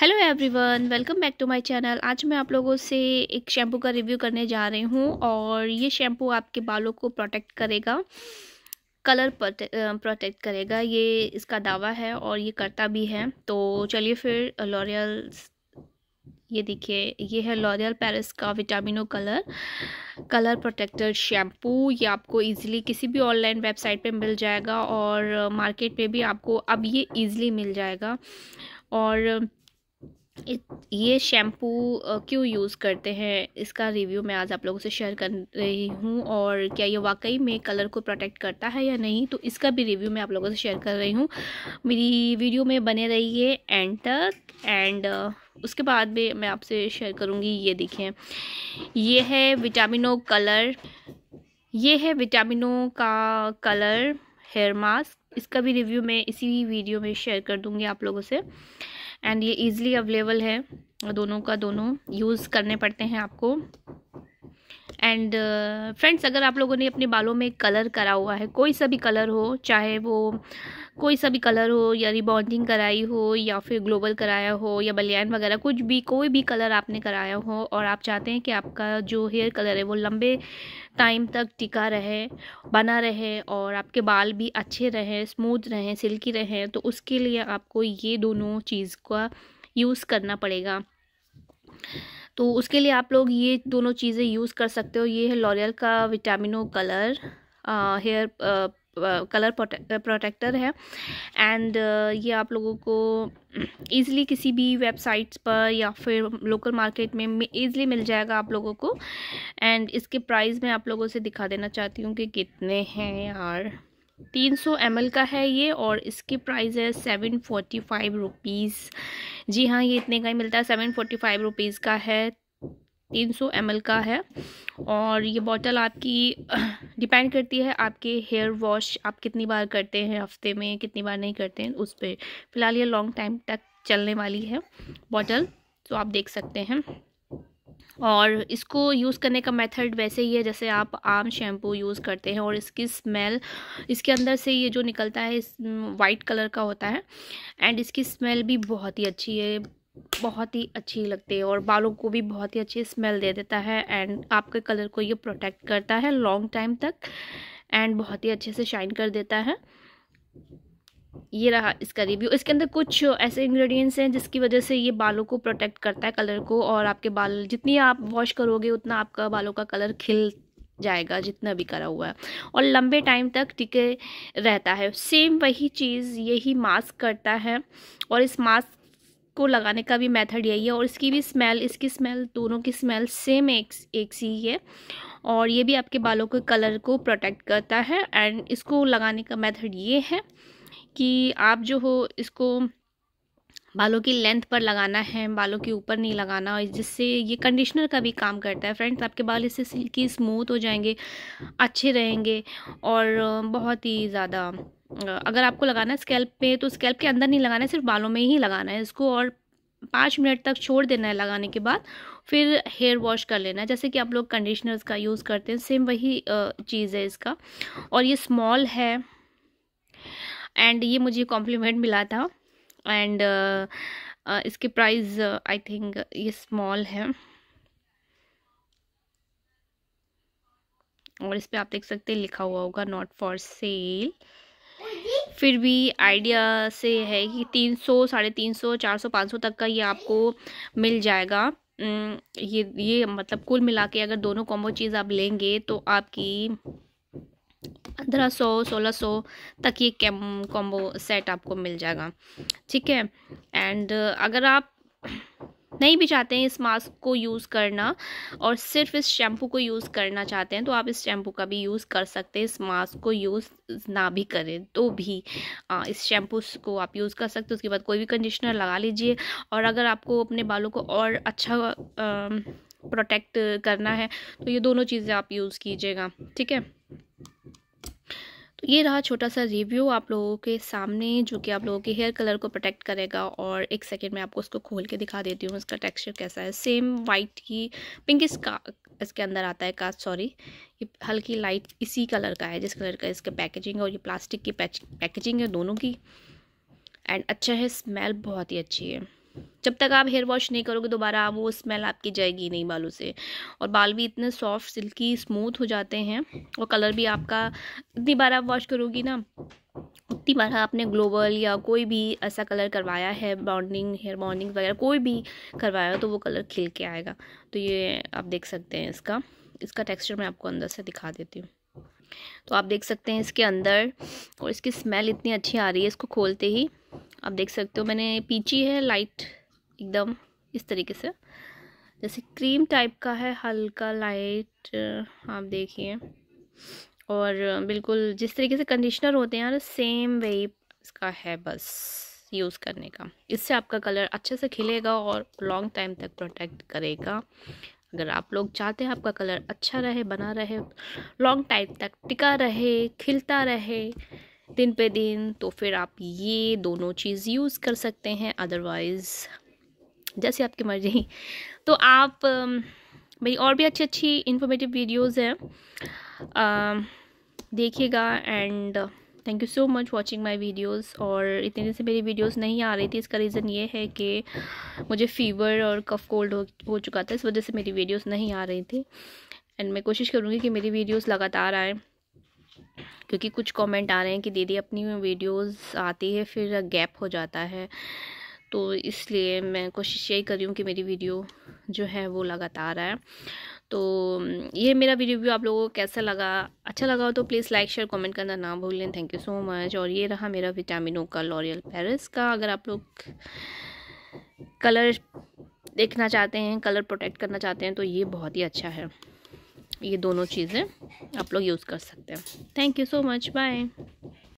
hello everyone welcome back to my channel आज मैं आप लोगों से एक शैम्पू का रिव्यू करने जा रही हूँ और ये शैम्पू आपके बालों को प्रोटेक्ट करेगा कलर प्रोटेक्ट करेगा ये इसका दावा है और ये करता भी है तो चलिए फिर लॉरियल ये देखिए ये है लॉरियल पेरिस का Vitamino colour colour protector shampoo ये आपको इजीली किसी भी ऑनलाइन वेबसाइट पे मिल जाएगा और मार्केट में भी आपको अब ये इजीली मिल जाएगा और ये शैम्पू क्यों यूज़ करते हैं इसका रिव्यू मैं आज आप लोगों से शेयर कर रही हूँ और क्या ये वाकई में कलर को प्रोटेक्ट करता है या नहीं तो इसका भी रिव्यू मैं आप लोगों से शेयर कर रही हूँ मेरी वीडियो में बने रहिए एंड तक एंड उसके बाद भी मैं आपसे शेयर करूँगी ये देखें ये है विटामिनो कलर ये है विटामिनो का कलर हेयर मास्क इसका भी रिव्यू मैं इसी वीडियो में शेयर कर दूँगी आप लोगों से एंड ये ईज़िली अवेलेबल है दोनों का दोनों यूज़ करने पड़ते हैं आपको एंड फ्रेंड्स uh, अगर आप लोगों ने अपने बालों में कलर करा हुआ है कोई सा भी कलर हो चाहे वो कोई सा भी कलर हो या रिबॉन्डिंग कराई हो या फिर ग्लोबल कराया हो या बलियान वगैरह कुछ भी कोई भी कलर आपने कराया हो और आप चाहते हैं कि आपका जो हेयर कलर है वो लंबे टाइम तक टिका रहे बना रहे और आपके बाल भी अच्छे रहें स्मूथ रहें सिल्की रहें तो उसके लिए आपको ये दोनों चीज़ का यूज़ करना पड़ेगा तो उसके लिए आप लोग ये दोनों चीज़ें यूज़ कर सकते हो ये है लॉरियल का Vitamino colour hair colour protector है एंड ये आप लोगों को ईज़िली किसी भी वेबसाइट्स पर या फिर लोकल मार्केट में ईज़िली मिल जाएगा आप लोगों को एंड इसके प्राइस मैं आप लोगों से दिखा देना चाहती हूँ कि कितने हैं यार तीन सौ एम का है ये और इसकी प्राइस है सेवन फोर्टी फाइव रुपीज़ जी हाँ ये इतने का ही मिलता है सेवन फोर्टी फाइव रुपीज़ का है तीन सौ का है और ये बॉटल आपकी डिपेंड करती है आपके हेयर वॉश आप कितनी बार करते हैं हफ्ते में कितनी बार नहीं करते हैं उस पर फ़िलहाल ये लॉन्ग टाइम तक चलने वाली है बॉटल तो आप देख सकते हैं और इसको यूज़ करने का मेथड वैसे ही है जैसे आप आम शैम्पू यूज़ करते हैं और इसकी स्मेल इसके अंदर से ये जो निकलता है इस वाइट कलर का होता है एंड इसकी स्मेल भी बहुत ही अच्छी है बहुत ही अच्छी लगती है और बालों को भी बहुत ही अच्छी स्मेल दे देता है एंड आपके कलर को ये प्रोटेक्ट करता है लॉन्ग टाइम तक एंड बहुत ही अच्छे से शाइन कर देता है ये रहा इसका रिव्यू इसके अंदर कुछ ऐसे इंग्रेडिएंट्स हैं जिसकी वजह से ये बालों को प्रोटेक्ट करता है कलर को और आपके बाल जितनी आप वॉश करोगे उतना आपका बालों का कलर खिल जाएगा जितना भी करा हुआ है और लंबे टाइम तक टिके रहता है सेम वही चीज़ यही मास्क करता है और इस मास्क को लगाने का भी मेथड यही है और इसकी भी स्मेल इसकी स्मेल दोनों की स्मेल सेम एक एक सी ही है और ये भी आपके बालों के कलर को प्रोटेक्ट करता है एंड इसको लगाने का मेथड ये है कि आप जो हो इसको बालों की लेंथ पर लगाना है बालों के ऊपर नहीं लगाना और जिससे ये कंडीशनर का भी काम करता है फ्रेंड्स आपके बाल इससे सिल्की स्मूथ हो जाएंगे अच्छे रहेंगे और बहुत ही ज़्यादा अगर आपको लगाना है स्कैल्प पे तो स्कैल्प के अंदर नहीं लगाना है सिर्फ बालों में ही लगाना है इसको और पाँच मिनट तक छोड़ देना है लगाने के बाद फिर हेयर वॉश कर लेना है जैसे कि आप लोग कंडीशनर्स का यूज़ करते हैं सेम वही चीज़ है इसका और ये स्मॉल है एंड ये मुझे कॉम्प्लीमेंट मिला था एंड uh, uh, इसके प्राइस आई थिंक ये स्मॉल है और इस पर आप देख सकते हैं लिखा हुआ होगा नॉट फॉर सेल फिर भी आइडिया से है कि तीन सौ साढ़े तीन सौ चार सौ पाँच सौ तक का ये आपको मिल जाएगा ये ये मतलब कुल मिला के अगर दोनों कॉम्बो चीज़ आप लेंगे तो आपकी पंद्रह सौ सोलह सौ तक ये कॉम्बो सेट आपको मिल जाएगा ठीक है एंड अगर आप नहीं भी चाहते हैं इस मास्क को यूज़ करना और सिर्फ इस शैम्पू को यूज़ करना चाहते हैं तो आप इस शैम्पू का भी यूज़ कर सकते हैं इस मास्क को यूज़ ना भी करें तो भी आ, हाँ, इस शैम्पू को आप यूज़ कर सकते हैं उसके बाद कोई भी कंडीशनर लगा लीजिए और अगर आपको अपने बालों को और अच्छा आ, प्रोटेक्ट करना है तो ये दोनों चीज़ें आप यूज़ कीजिएगा ठीक है ये रहा छोटा सा रिव्यू आप लोगों के सामने जो कि आप लोगों के हेयर कलर को प्रोटेक्ट करेगा और एक सेकेंड में आपको उसको खोल के दिखा देती हूँ इसका टेक्सचर कैसा है सेम वाइट ही पिंक इसका इसके अंदर आता है का सॉरी ये हल्की लाइट इसी कलर का है जिस कलर का इसका पैकेजिंग है और ये प्लास्टिक की पैकेजिंग है दोनों की एंड अच्छा है स्मेल बहुत ही अच्छी है जब तक आप हेयर वॉश नहीं करोगे दोबारा वो स्मेल आपकी जाएगी नहीं बालों से और बाल भी इतने सॉफ्ट सिल्की स्मूथ हो जाते हैं और कलर भी आपका इतनी बार आप वॉश करोगी ना उतनी बार आपने ग्लोबल या कोई भी ऐसा कलर करवाया है बॉन्डिंग हेयर बॉन्डिंग वगैरह कोई भी करवाया हो तो वो कलर खिल के आएगा तो ये आप देख सकते हैं इसका इसका टेक्स्चर मैं आपको अंदर से दिखा देती हूँ तो आप देख सकते हैं इसके अंदर और इसकी स्मेल इतनी अच्छी आ रही है इसको खोलते ही आप देख सकते हो मैंने पीछी है लाइट एकदम इस तरीके से जैसे क्रीम टाइप का है हल्का लाइट आप देखिए और बिल्कुल जिस तरीके से कंडीशनर होते हैं ना सेम वे इसका है बस यूज़ करने का इससे आपका कलर अच्छे से खिलेगा और लॉन्ग टाइम तक प्रोटेक्ट करेगा अगर आप लोग चाहते हैं आपका कलर अच्छा रहे बना रहे लॉन्ग टाइम तक टिका रहे खिलता रहे दिन पे दिन तो फिर आप ये दोनों चीज़ यूज़ कर सकते हैं अदरवाइज़ जैसे आपकी मर्जी तो आप भाई और भी अच्छी अच्छी इन्फॉर्मेटिव वीडियोज़ हैं देखिएगा and thank you so much watching my videos और इतने दिन से मेरी वीडियोज़ नहीं आ रही थी इसका रीज़न ये है कि मुझे फ़ीवर और कफ़ कोल्ड हो हो चुका था इस वजह से मेरी वीडियोज़ नहीं आ रही थी एंड मैं कोशिश करूँगी कि मेरी वीडियोज़ लगातार आए क्योंकि कुछ कमेंट आ रहे हैं कि दीदी अपनी वीडियोस आती है फिर गैप हो जाता है तो इसलिए मैं कोशिश यही कर रही हूँ कि मेरी वीडियो जो है वो लगातार आए तो ये मेरा वीडियो भी आप लोगों को कैसा लगा अच्छा लगा हो तो प्लीज़ लाइक शेयर कमेंट करना ना भूलें थैंक यू सो मच और ये रहा मेरा विटामिनों का लॉरियल पेरिस का अगर आप लोग कलर देखना चाहते हैं कलर प्रोटेक्ट करना चाहते हैं तो ये बहुत ही अच्छा है ये दोनों चीज़ें आप लोग यूज़ कर सकते हैं thank you so much bye